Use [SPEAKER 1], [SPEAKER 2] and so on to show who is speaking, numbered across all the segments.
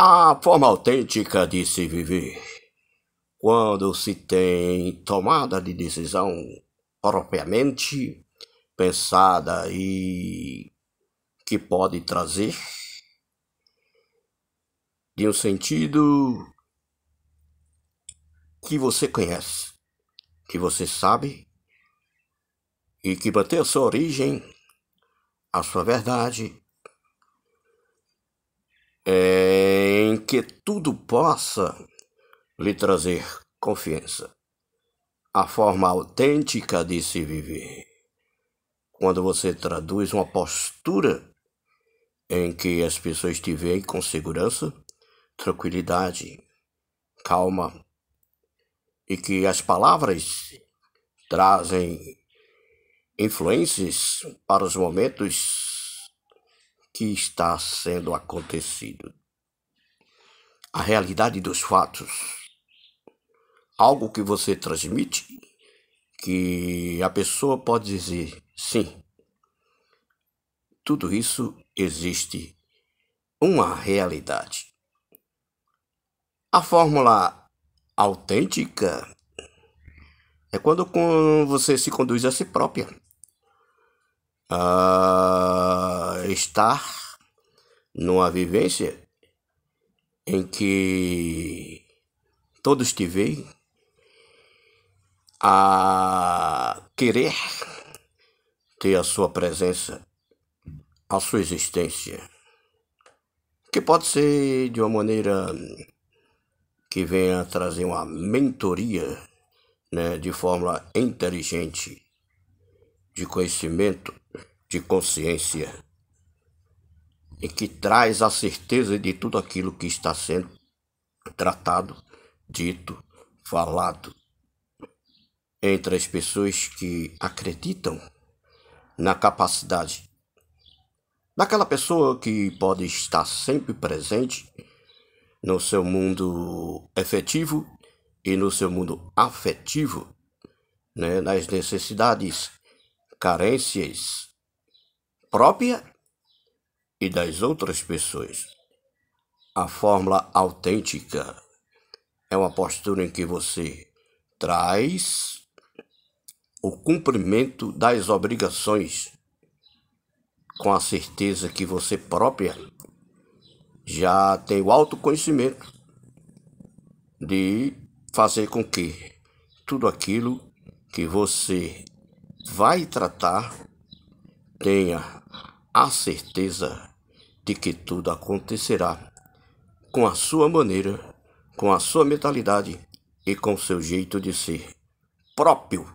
[SPEAKER 1] A forma autêntica de se viver, quando se tem tomada de decisão propriamente pensada e que pode trazer de um sentido que você conhece, que você sabe e que mantém a sua origem, a sua verdade é, em que tudo possa lhe trazer confiança, a forma autêntica de se viver. Quando você traduz uma postura em que as pessoas te veem com segurança, tranquilidade, calma, e que as palavras trazem influências para os momentos que está sendo acontecido. A realidade dos fatos. Algo que você transmite que a pessoa pode dizer: sim, tudo isso existe uma realidade. A fórmula autêntica é quando você se conduz a si própria. Ah, estar numa vivência em que todos te veem a querer ter a sua presença, a sua existência, que pode ser de uma maneira que venha trazer uma mentoria né, de forma inteligente, de conhecimento, de consciência e que traz a certeza de tudo aquilo que está sendo tratado, dito, falado entre as pessoas que acreditam na capacidade daquela pessoa que pode estar sempre presente no seu mundo efetivo e no seu mundo afetivo, né, nas necessidades, carências própria e das outras pessoas. A fórmula autêntica é uma postura em que você traz o cumprimento das obrigações com a certeza que você própria já tem o autoconhecimento de fazer com que tudo aquilo que você vai tratar tenha a certeza de que tudo acontecerá com a sua maneira, com a sua mentalidade e com seu jeito de ser próprio.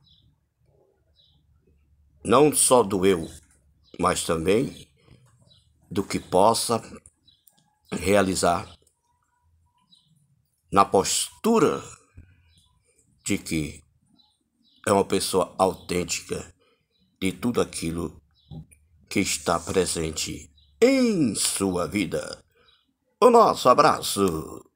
[SPEAKER 1] Não só do eu, mas também do que possa realizar na postura de que é uma pessoa autêntica de tudo aquilo que está presente em sua vida. O nosso abraço.